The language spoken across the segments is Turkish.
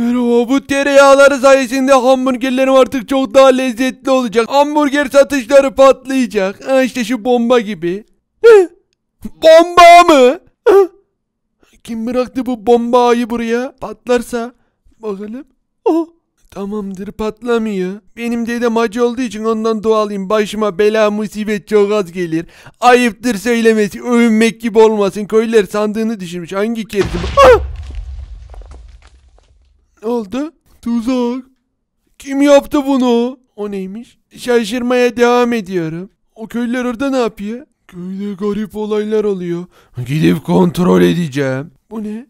Merhaba bu tereyağları sayesinde hamburgerlerim artık çok daha lezzetli olacak. Hamburger satışları patlayacak. Ha işte şu bomba gibi. bomba mı? Kim bıraktı bu bombayı buraya? Patlarsa bakalım. Oh. Tamamdır patlamıyor. Benim dedem acı olduğu için ondan dua alayım. Başıma bela musibet çok az gelir. Ayıptır söylemesi. Övünmek gibi olmasın. Köylüler sandığını düşürmüş. Hangi kerti bu? Ne oldu? Tuzak. Kim yaptı bunu? O neymiş? Şaşırmaya devam ediyorum. O köylüler orada ne yapıyor? Köyde garip olaylar oluyor. Gidip kontrol edeceğim. Bu ne?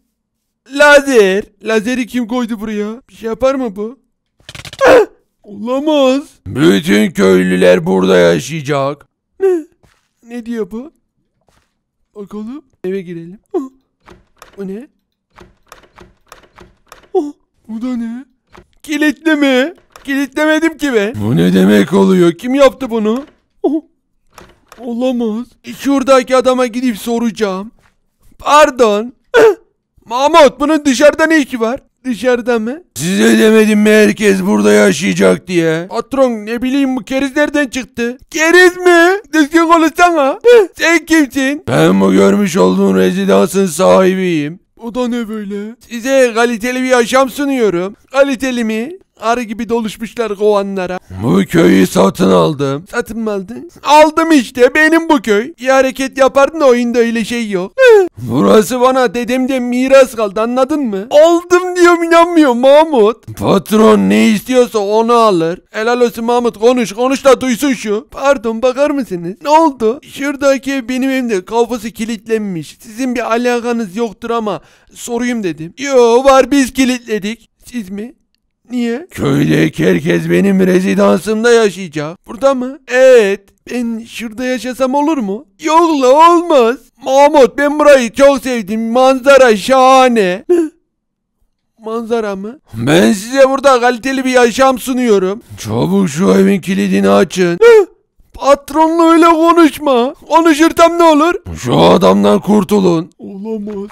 Lazer. Lazeri kim koydu buraya? Bir şey yapar mı bu? Ah! Olamaz. Bütün köylüler burada yaşayacak. Ne? Ne diyor bu? Bakalım. Eve girelim. Ah! Bu ne? Oh. Bu da ne? Kilitli mi? Kilitlemedim ki be. Bu ne demek oluyor? Kim yaptı bunu? Oh. Olamaz. Şuradaki adama gidip soracağım. Pardon. Mahmut bunun dışarıda ne işi var? Dışarıda mı? Size demedim mi herkes burada yaşayacak diye? Patron ne bileyim bu keriz nereden çıktı? Keriz mi? Düzgün konuşsana. Sen kimsin? Ben bu görmüş olduğun rezidansın sahibiyim. O da ne böyle? Size kaliteli bir yaşam sunuyorum. Kaliteli mi? Arı gibi doluşmuşlar kovanlara. Bu köyü satın aldım. Satın mı aldın? Aldım işte benim bu köy. İyi hareket yapardın da oyunda öyle şey yok. Burası bana dedemden miras kaldı anladın mı? Aldım diyorum inanmıyor Mahmut. Patron ne istiyorsa onu alır. Helal olsun Mahmut konuş konuş da duysun şu. Pardon bakar mısınız? Ne oldu? Şuradaki ev benim evimde kafası kilitlenmiş. Sizin bir alakanız yoktur ama sorayım dedim. Yo var biz kilitledik. Siz mi? Niye? Köydeki herkes benim rezidansımda yaşayacak. Burada mı? Evet. Ben şurada yaşasam olur mu? Yok la olmaz. Mahmut ben burayı çok sevdim. Manzara şahane. Manzara mı? Ben size burada kaliteli bir yaşam sunuyorum. Çabuk şu evin kilidini açın. Patronla öyle konuşma. Konuşursam ne olur? Şu adamdan kurtulun. Olamaz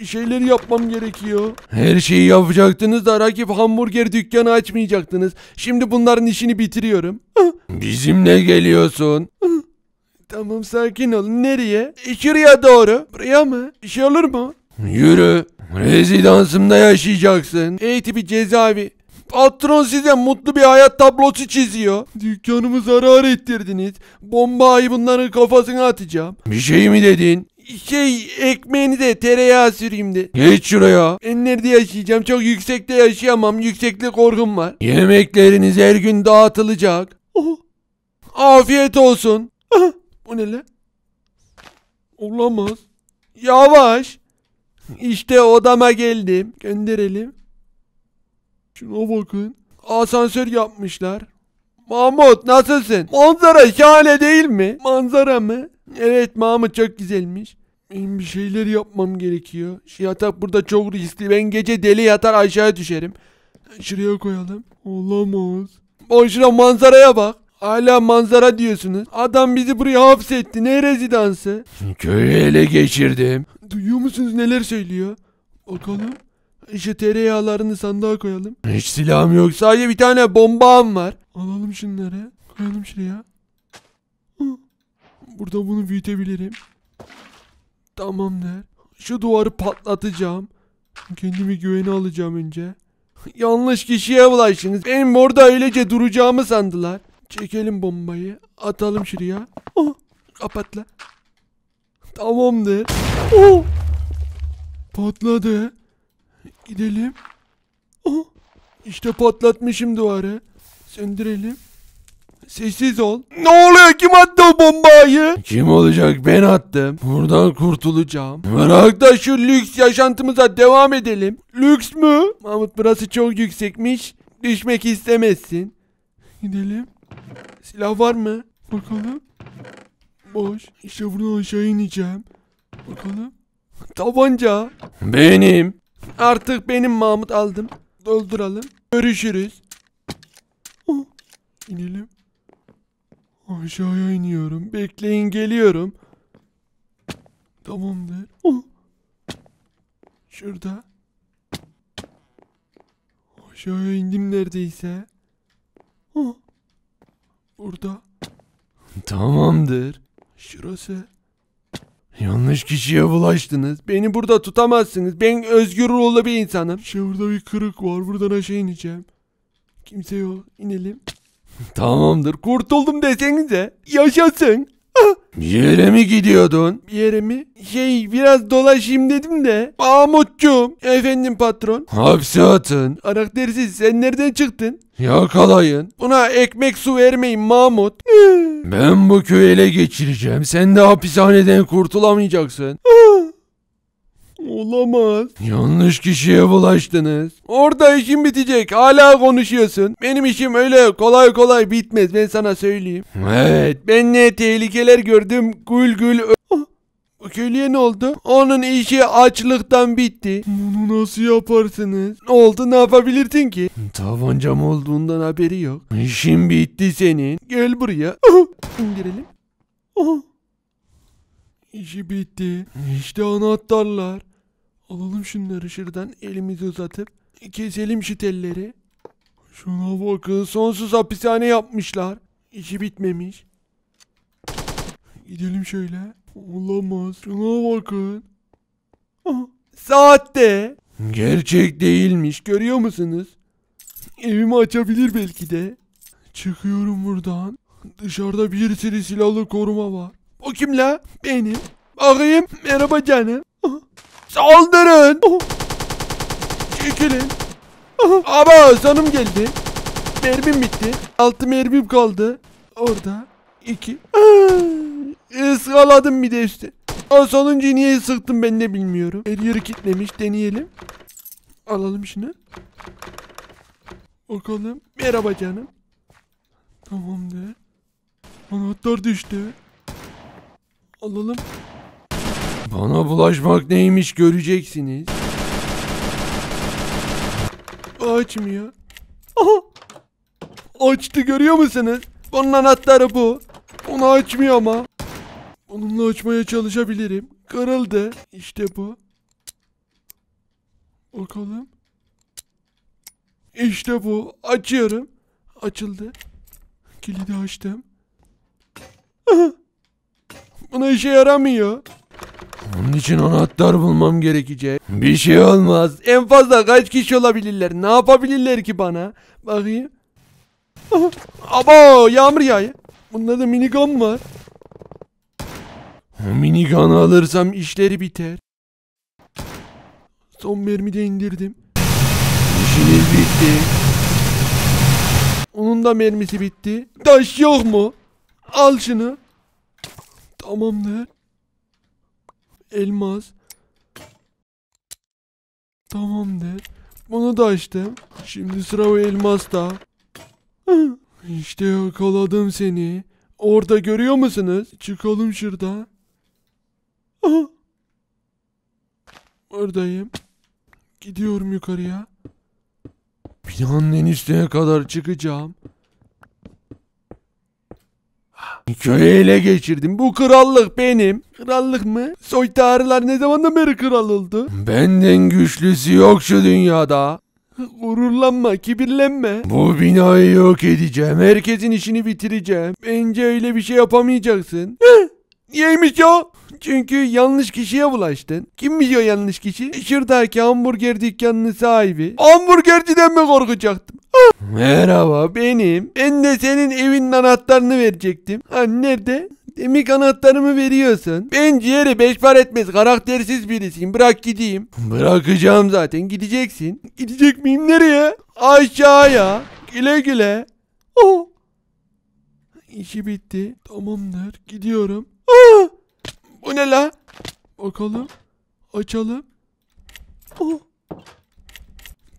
bir şeyler yapmam gerekiyor. Her şeyi yapacaktınız da rakip hamburger dükkanı açmayacaktınız. Şimdi bunların işini bitiriyorum. Bizimle geliyorsun. Tamam sakin ol. Nereye? şuraya doğru. Buraya mı? Bir şey olur mu? Yürü. Rezidansımda yaşayacaksın. Ey tipi cezaevi. Patron size mutlu bir hayat tablosu çiziyor. Dükkanımı zarar ettirdiniz. Bomba bunların kafasına atacağım. Bir şey mi dedin? şey ekmeğini de tereyağı süreyim de. Geç şuraya. nerede yaşayacağım? Çok yüksekte yaşayamam. Yükseklik korkum var. Yemekleriniz her gün dağıtılacak. Oh. Afiyet olsun. Bu ne lan? Olamaz. Yavaş. İşte odama geldim. Gönderelim. Şuna bakın. Asansör yapmışlar. Mahmut nasılsın? Manzara şahane değil mi? Manzara mı? Evet Mahmut çok güzelmiş. Benim bir şeyler yapmam gerekiyor. Şu yatak burada çok riskli. Ben gece deli yatar aşağı düşerim. Şuraya koyalım. Olamaz. Boşuna manzaraya bak. Hala manzara diyorsunuz. Adam bizi buraya hapsetti. Ne rezidansı? Köyü ele geçirdim. Duyuyor musunuz neler söylüyor? Bakalım. İşte tereyağlarını sandığa koyalım. Hiç silahım yok. Sadece bir tane bombam var. Alalım şunları. Koyalım şuraya. Burada bunu büyütebilirim. Tamam der. Şu duvarı patlatacağım. Kendimi güvene alacağım önce. Yanlış kişiye ulaştınız. Benim orada öylece duracağımı sandılar. Çekelim bombayı. Atalım şuraya. Oh, kapatla. Tamamdır. Oh. Patladı. Gidelim. Oh. İşte patlatmışım duvarı. Söndürelim. Sessiz ol. Ne oluyor? Kim attı o bombayı? Kim olacak? Ben attım. Buradan kurtulacağım. Bırak da şu lüks yaşantımıza devam edelim. Lüks mü? Mahmut burası çok yüksekmiş. Düşmek istemezsin. Gidelim. Silah var mı? Bakalım. Boş. İşte buradan aşağı ineceğim. Bakalım. Tabanca. Benim. Artık benim Mahmut aldım. Dolduralım. Görüşürüz. Oh. İnelim. Aşağıya iniyorum. Bekleyin geliyorum. Tamamdır. Oh. Şurada. Aşağıya indim neredeyse. Oh. Burada. Tamamdır. Şurası. Yanlış kişiye bulaştınız. Beni burada tutamazsınız. Ben özgür ruhlu bir insanım. Şurada bir kırık var. Buradan aşağı ineceğim. Kimse yok. İnelim. Tamamdır kurtuldum desenize. Yaşasın. Bir ah! yere mi gidiyordun? Bir yere mi? Şey biraz dolaşayım dedim de. Mahmutcuğum. Efendim patron. Hapse atın. Karaktersiz sen nereden çıktın? Yakalayın. Buna ekmek su vermeyin Mahmut. ben bu köyü ele geçireceğim. Sen de hapishaneden kurtulamayacaksın. Ah! Olamaz. Yanlış kişiye bulaştınız. Orada işim bitecek. Hala konuşuyorsun. Benim işim öyle kolay kolay bitmez. Ben sana söyleyeyim. Evet. Ben ne tehlikeler gördüm. Gül gül O ah, Köylüye ne oldu? Onun işi açlıktan bitti. Bunu nasıl yaparsınız? Ne oldu ne yapabilirdin ki? Tavancam olduğundan haberi yok. İşin bitti senin. Gel buraya. Ah, indirelim. Ah, işi bitti. İşte anahtarlar. Alalım şunları şuradan elimizi uzatıp keselim şu telleri. Şuna bakın sonsuz hapishane yapmışlar. İşi bitmemiş. Gidelim şöyle. Olamaz. Şuna bakın. saatte. Gerçek değilmiş görüyor musunuz? Evimi açabilir belki de. Çıkıyorum buradan. Dışarıda bir sürü silahlı koruma var. O kim la? Benim. Bakayım. Merhaba canım. Saldırın. Oh. Çekilin. Ama canım geldi. Mermim bitti. Altı mermim kaldı. Orada. iki. Iskaladım bir de işte. O sonuncuyu niye sıktım ben de bilmiyorum. Her yeri kilitlemiş. Deneyelim. Alalım şunu. Bakalım. Merhaba canım. Tamamdır. Anahtar düştü. Alalım. Bana bulaşmak neymiş göreceksiniz. Açmıyor. Aha. Açtı görüyor musunuz? Bunun anahtarı bu. Onu açmıyor ama. Onunla açmaya çalışabilirim. Kırıldı. İşte bu. Bakalım. İşte bu. Açıyorum. Açıldı. Kilidi açtım. Buna işe yaramıyor. Onun için anahtar bulmam gerekecek. Bir şey olmaz. En fazla kaç kişi olabilirler? Ne yapabilirler ki bana? Bakayım. Abo yağmur yağıyor. Bunda da minigun var. Minigun alırsam işleri biter. Son mermi de indirdim. İşiniz bitti. Onun da mermisi bitti. Taş yok mu? Al şunu. Tamamdır elmas. Tamamdır. Bunu da açtım. Şimdi sıra o elmasta. İşte yakaladım seni. Orada görüyor musunuz? Çıkalım şurada. Oradayım. Gidiyorum yukarıya. Binanın en üstüne kadar çıkacağım. Köyü ele geçirdim. Bu krallık benim. Krallık mı? Soytarılar ne zamandan beri kral oldu? Benden güçlüsü yok şu dünyada. Gururlanma, kibirlenme. Bu binayı yok edeceğim. Herkesin işini bitireceğim. Bence öyle bir şey yapamayacaksın. Niyeymiş ya? Çünkü yanlış kişiye bulaştın. Kim biliyor yanlış kişi? Şuradaki hamburger dükkanının sahibi. Hamburgerciden mi korkacaktım? Ah! Merhaba benim. Ben de senin evinin anahtarını verecektim. Ha nerede? Demek anahtarımı veriyorsun. Ben ciğeri beş par etmez karaktersiz birisin. Bırak gideyim. Bırakacağım zaten gideceksin. Gidecek miyim nereye? Aşağıya. Güle güle. Oh. İşi bitti. Tamamdır gidiyorum. Bu ne la? Bakalım. Açalım. Oh.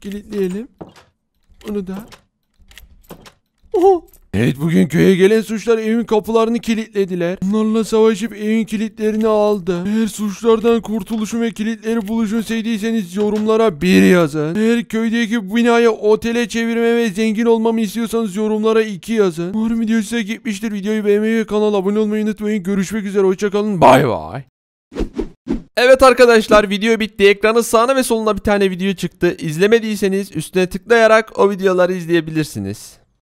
Kilitleyelim. Bunu da. Oh. Evet bugün köye gelen suçlar evin kapılarını kilitlediler. Bunlarla savaşıp evin kilitlerini aldı. Eğer suçlardan kurtuluşun ve kilitleri buluşun sevdiyseniz yorumlara bir yazın. Eğer köydeki binayı otele çevirme ve zengin olmamı istiyorsanız yorumlara iki yazın. Umarım video size gitmiştir. Videoyu beğenmeyi ve kanala abone olmayı unutmayın. Görüşmek üzere hoşçakalın. Bay bay. Evet arkadaşlar video bitti. Ekranın sağına ve soluna bir tane video çıktı. İzlemediyseniz üstüne tıklayarak o videoları izleyebilirsiniz.